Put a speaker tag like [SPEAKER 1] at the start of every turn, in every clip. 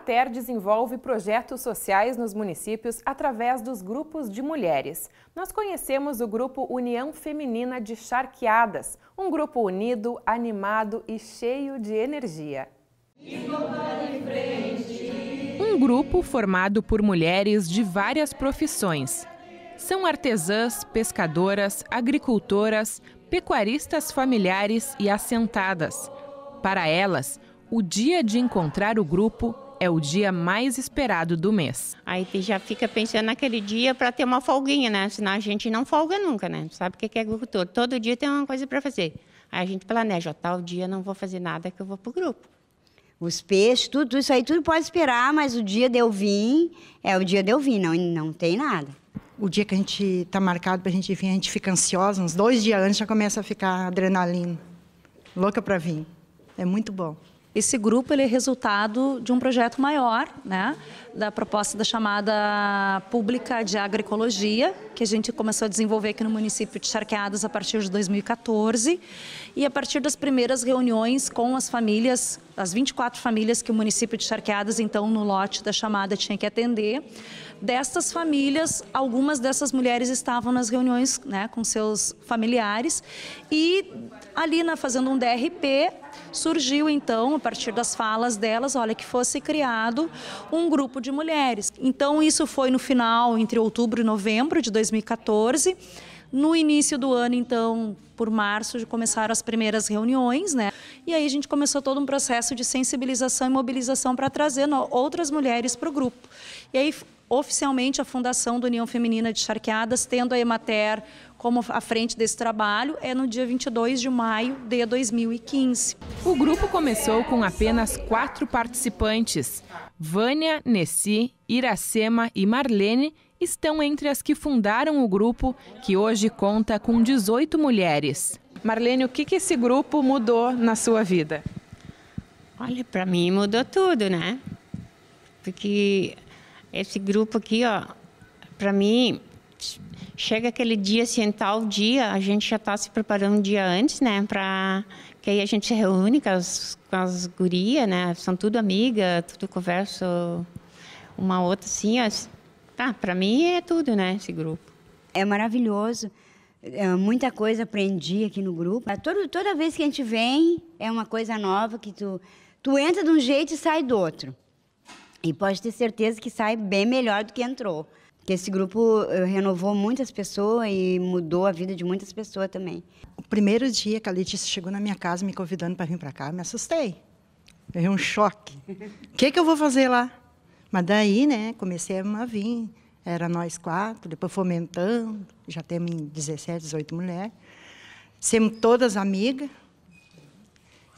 [SPEAKER 1] Emater desenvolve projetos sociais nos municípios através dos grupos de mulheres. Nós conhecemos o grupo União Feminina de Charqueadas, um grupo unido, animado e cheio de energia. Um grupo formado por mulheres de várias profissões. São artesãs, pescadoras, agricultoras, pecuaristas familiares e assentadas. Para elas, o dia de encontrar o grupo é o dia mais esperado do mês. Aí já fica pensando naquele dia para ter uma folguinha, né? Senão a gente não folga nunca, né? Sabe o que é agricultor? Todo dia tem uma coisa para fazer. Aí a gente planeja, tal dia não vou fazer nada que eu vou pro grupo. Os peixes, tudo isso aí,
[SPEAKER 2] tudo pode esperar, mas o dia de eu vir é o dia de eu vir, não, não tem nada o dia que a gente está marcado para a gente vir, a gente fica ansiosa. Uns dois dias antes já começa a ficar adrenalina. Louca para vir. É muito bom.
[SPEAKER 3] Esse grupo ele é resultado de um projeto maior, né, da proposta da chamada pública de agroecologia, que a gente começou a desenvolver aqui no município de Charqueadas a partir de 2014, e a partir das primeiras reuniões com as famílias as 24 famílias que o município de Charqueadas, então, no lote da chamada tinha que atender. Dessas famílias, algumas dessas mulheres estavam nas reuniões né, com seus familiares e ali na, fazendo um DRP, surgiu então, a partir das falas delas, olha, que fosse criado um grupo de mulheres. Então, isso foi no final, entre outubro e novembro de 2014. No início do ano, então, por março, começaram as primeiras reuniões, né? E aí a gente começou todo um processo de sensibilização e mobilização para trazer outras mulheres para o grupo. E aí, oficialmente, a Fundação da União Feminina de Charqueadas, tendo a Emater como a frente desse trabalho, é no dia 22 de maio de 2015. O grupo começou com apenas quatro
[SPEAKER 1] participantes. Vânia, Nessi, Iracema e Marlene estão entre as que fundaram o grupo, que hoje conta com 18 mulheres. Marlene, o que, que esse grupo mudou na sua vida? Olha, para mim mudou tudo, né? Porque esse grupo aqui, ó, para mim, chega aquele dia, assim, tal dia, a gente já está se preparando um dia antes, né? Para Que aí a gente se reúne com as, com as gurias, né? São tudo amiga, tudo conversa uma outra, assim, ó. Tá, para mim é tudo, né? Esse
[SPEAKER 2] grupo. É maravilhoso. É, muita coisa aprendi aqui no grupo. É, todo, toda vez que a gente vem, é uma coisa nova que tu, tu entra de um jeito e sai do outro. E pode ter certeza que sai bem melhor do que entrou. Porque esse grupo eh, renovou muitas pessoas e mudou a vida de muitas pessoas também. O primeiro dia que a Letícia chegou na minha casa me convidando para vir para cá, eu me assustei. Dei um choque. O que, que eu vou fazer lá? Mas daí, né, comecei a vir, era nós quatro, depois fomentando, já temos 17, 18 mulheres. Sempre todas amigas.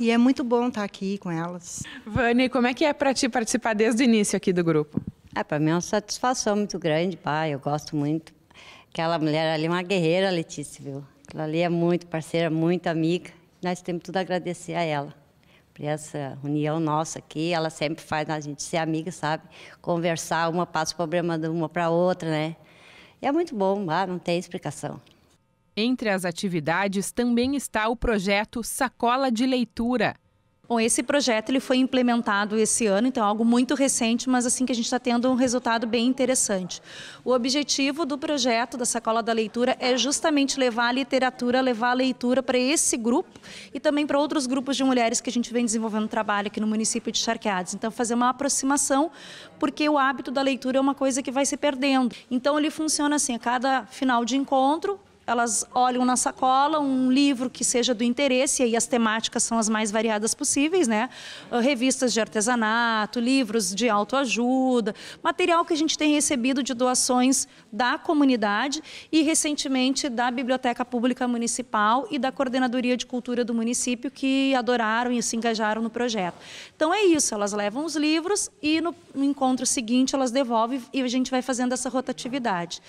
[SPEAKER 2] E é muito bom estar aqui com elas.
[SPEAKER 1] Vani, como é que é para ti participar desde o início aqui do grupo? É, para mim é uma satisfação muito grande, pai. Eu gosto muito. Aquela mulher ali é uma guerreira, Letícia, viu? Aquela ali é muito parceira, muito amiga. Nós temos tudo a agradecer a ela essa união nossa aqui, ela sempre faz a gente ser amiga, sabe? Conversar, uma passa o problema de uma para outra, né? E é muito bom, ah, não tem explicação. Entre as atividades também está o projeto
[SPEAKER 3] Sacola de Leitura, Bom, esse projeto ele foi implementado esse ano, então é algo muito recente, mas assim que a gente está tendo um resultado bem interessante. O objetivo do projeto da Sacola da Leitura é justamente levar a literatura, levar a leitura para esse grupo e também para outros grupos de mulheres que a gente vem desenvolvendo trabalho aqui no município de Charqueadas. Então fazer uma aproximação, porque o hábito da leitura é uma coisa que vai se perdendo. Então ele funciona assim, a cada final de encontro, elas olham na sacola um livro que seja do interesse, e aí as temáticas são as mais variadas possíveis, né? Ah, revistas de artesanato, livros de autoajuda, material que a gente tem recebido de doações da comunidade e recentemente da Biblioteca Pública Municipal e da Coordenadoria de Cultura do município que adoraram e se engajaram no projeto. Então é isso, elas levam os livros e no encontro seguinte elas devolvem e a gente vai fazendo essa rotatividade.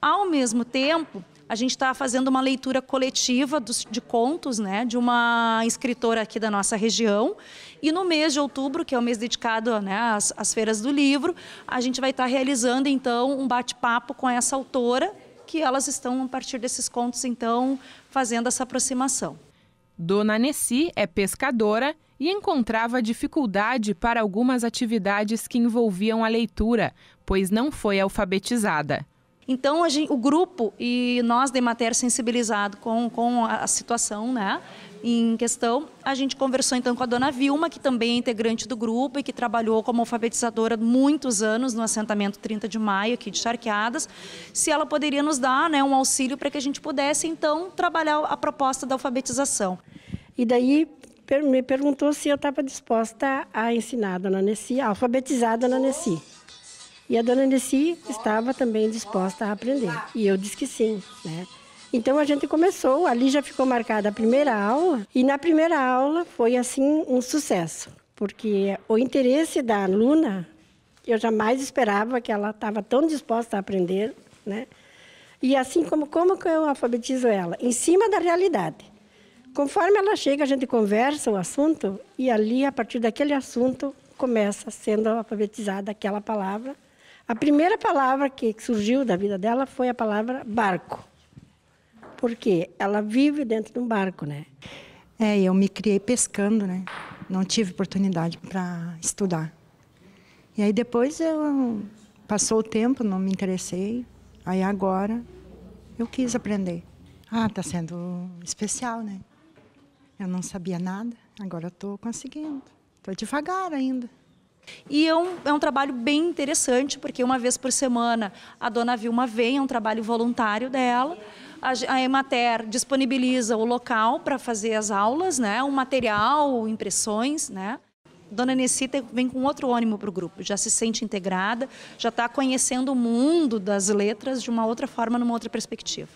[SPEAKER 3] Ao mesmo tempo, a gente está fazendo uma leitura coletiva dos, de contos, né, de uma escritora aqui da nossa região. E no mês de outubro, que é o mês dedicado né, às, às feiras do livro, a gente vai estar tá realizando então um bate-papo com essa autora, que elas estão a partir desses contos então fazendo essa aproximação. Dona
[SPEAKER 1] Nessi é pescadora e encontrava dificuldade para algumas atividades que envolviam a leitura, pois não foi alfabetizada.
[SPEAKER 3] Então, gente, o grupo e nós de matéria sensibilizado com, com a situação né, em questão, a gente conversou então com a dona Vilma, que também é integrante do grupo e que trabalhou como alfabetizadora muitos anos no assentamento 30 de maio aqui de Charqueadas, se ela poderia nos dar né, um auxílio para que a gente pudesse então trabalhar a proposta da alfabetização. E
[SPEAKER 4] daí me perguntou se eu estava disposta a ensinar a dona Nessi, a alfabetizar a dona Nessi. E a dona Nessi estava também disposta a aprender. E eu disse que sim, né? Então a gente começou, ali já ficou marcada a primeira aula, e na primeira aula foi assim um sucesso, porque o interesse da aluna, eu jamais esperava que ela estava tão disposta a aprender, né? E assim como como que eu alfabetizo ela, em cima da realidade. Conforme ela chega, a gente conversa o assunto e ali a partir daquele assunto começa sendo alfabetizada aquela palavra a primeira palavra que surgiu da vida dela foi a palavra
[SPEAKER 2] barco. Porque ela vive dentro de um barco, né? É, eu me criei pescando, né? Não tive oportunidade para estudar. E aí depois eu passou o tempo, não me interessei. Aí agora eu quis aprender. Ah, tá sendo especial, né? Eu
[SPEAKER 3] não sabia nada, agora estou conseguindo. Estou devagar ainda. E é um, é um trabalho bem interessante, porque uma vez por semana a dona Vilma vem, é um trabalho voluntário dela. A, a Emater disponibiliza o local para fazer as aulas, né? o material, impressões, né? Dona Necita vem com outro ânimo para o grupo, já se sente integrada, já está conhecendo o mundo das letras de uma outra forma, numa outra perspectiva.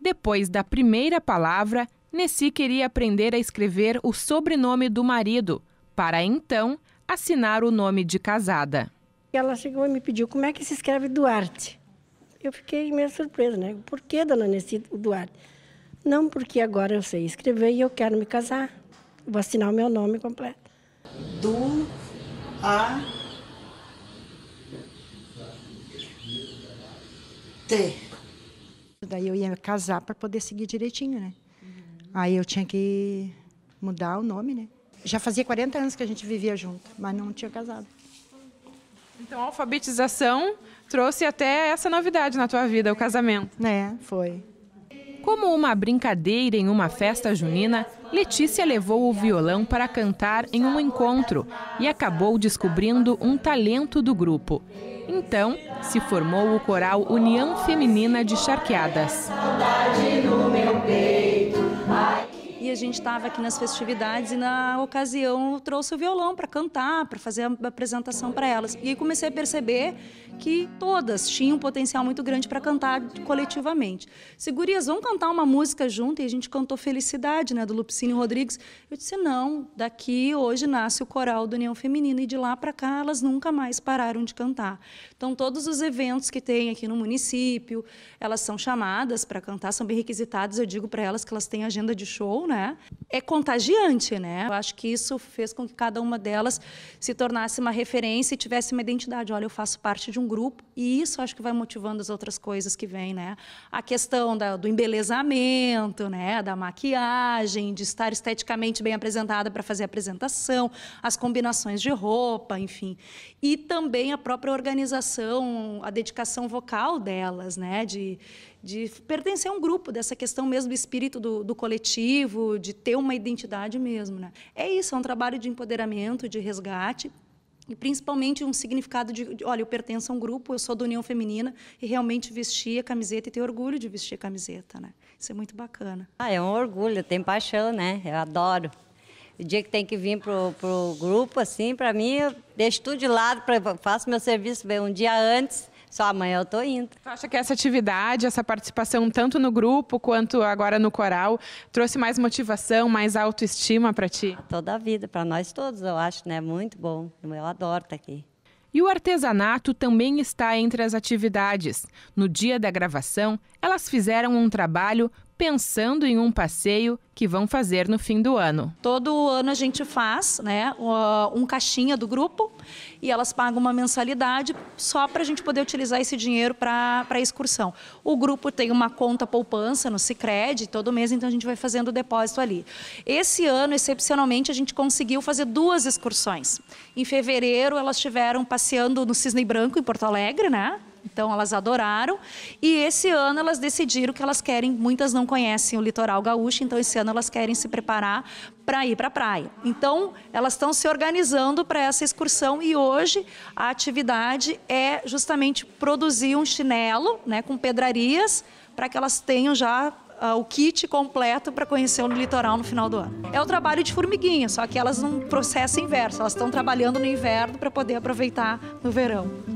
[SPEAKER 3] Depois da primeira palavra, Nessi queria aprender a
[SPEAKER 1] escrever o sobrenome do marido, para então assinar o nome de casada.
[SPEAKER 4] Ela chegou e me pediu como é que se escreve Duarte. Eu fiquei meio surpresa, né? Por que, dona Nessi, o Duarte? Não, porque agora eu sei escrever e eu quero me casar. Vou assinar o meu nome completo. Du A
[SPEAKER 2] T. Daí eu ia casar para poder seguir direitinho, né? Uhum. Aí eu tinha que mudar o nome, né? já fazia 40 anos que a gente vivia junto, mas não tinha casado.
[SPEAKER 1] Então a alfabetização trouxe até essa novidade na tua vida, o casamento. É, foi. Como uma brincadeira em uma festa junina, Letícia levou o violão para cantar em um encontro e acabou descobrindo um talento do grupo. Então, se formou o coral União Feminina de Charqueadas.
[SPEAKER 3] Saudade no meu peito a gente estava aqui nas festividades e na ocasião trouxe o violão para cantar, para fazer a apresentação para elas. E aí comecei a perceber que todas tinham um potencial muito grande para cantar coletivamente. Segurias, vamos cantar uma música junto? E a gente cantou Felicidade, né, do Lupicínio Rodrigues. Eu disse, não, daqui hoje nasce o coral do União Feminina e de lá para cá elas nunca mais pararam de cantar. Então, todos os eventos que tem aqui no município, elas são chamadas para cantar, são bem requisitadas. Eu digo para elas que elas têm agenda de show, né? Né? É contagiante, né? Eu acho que isso fez com que cada uma delas se tornasse uma referência e tivesse uma identidade. Olha, eu faço parte de um grupo e isso acho que vai motivando as outras coisas que vêm, né? A questão da, do embelezamento, né? Da maquiagem, de estar esteticamente bem apresentada para fazer a apresentação, as combinações de roupa, enfim. E também a própria organização, a dedicação vocal delas, né? De, de pertencer a um grupo, dessa questão mesmo do espírito do, do, coletivo, de ter uma identidade mesmo. Né? É isso, é um trabalho de empoderamento, de resgate, e principalmente um significado de, de, olha, eu pertenço a um grupo, eu sou da União Feminina e realmente vestir a camiseta e ter orgulho de vestir a camiseta, né? Isso é muito bacana.
[SPEAKER 1] Ah, é um orgulho, tem paixão, né? Eu adoro. O dia que tem que vir pro, pro grupo, assim, para mim, eu deixo tudo de lado, pra, faço meu serviço um dia antes, só amanhã eu tô indo. Tu acha que essa atividade, essa participação tanto no grupo quanto agora no coral, trouxe mais motivação, mais autoestima para ti? Ah, toda a vida, para nós todos, eu acho, né? Muito bom. Eu adoro estar tá aqui. E o artesanato também está entre as atividades. No dia da gravação, elas fizeram um trabalho pensando em um passeio que vão fazer no fim do ano.
[SPEAKER 3] Todo ano a gente faz né, uh, um caixinha do grupo e elas pagam uma mensalidade só para a gente poder utilizar esse dinheiro para a excursão. O grupo tem uma conta poupança no Cicred todo mês, então a gente vai fazendo o depósito ali. Esse ano, excepcionalmente, a gente conseguiu fazer duas excursões. Em fevereiro, elas estiveram passeando no Cisne Branco, em Porto Alegre, né? Então elas adoraram. E esse ano elas decidiram que elas querem, muitas não conhecem o litoral gaúcho, então esse ano elas querem se preparar para ir para a praia. Então elas estão se organizando para essa excursão e hoje a atividade é justamente produzir um chinelo, né, com pedrarias para que elas tenham já ah, o kit completo para conhecer o litoral no final do ano. É o trabalho de formiguinha, só que elas num processo inverso, elas estão trabalhando no inverno para poder aproveitar no verão.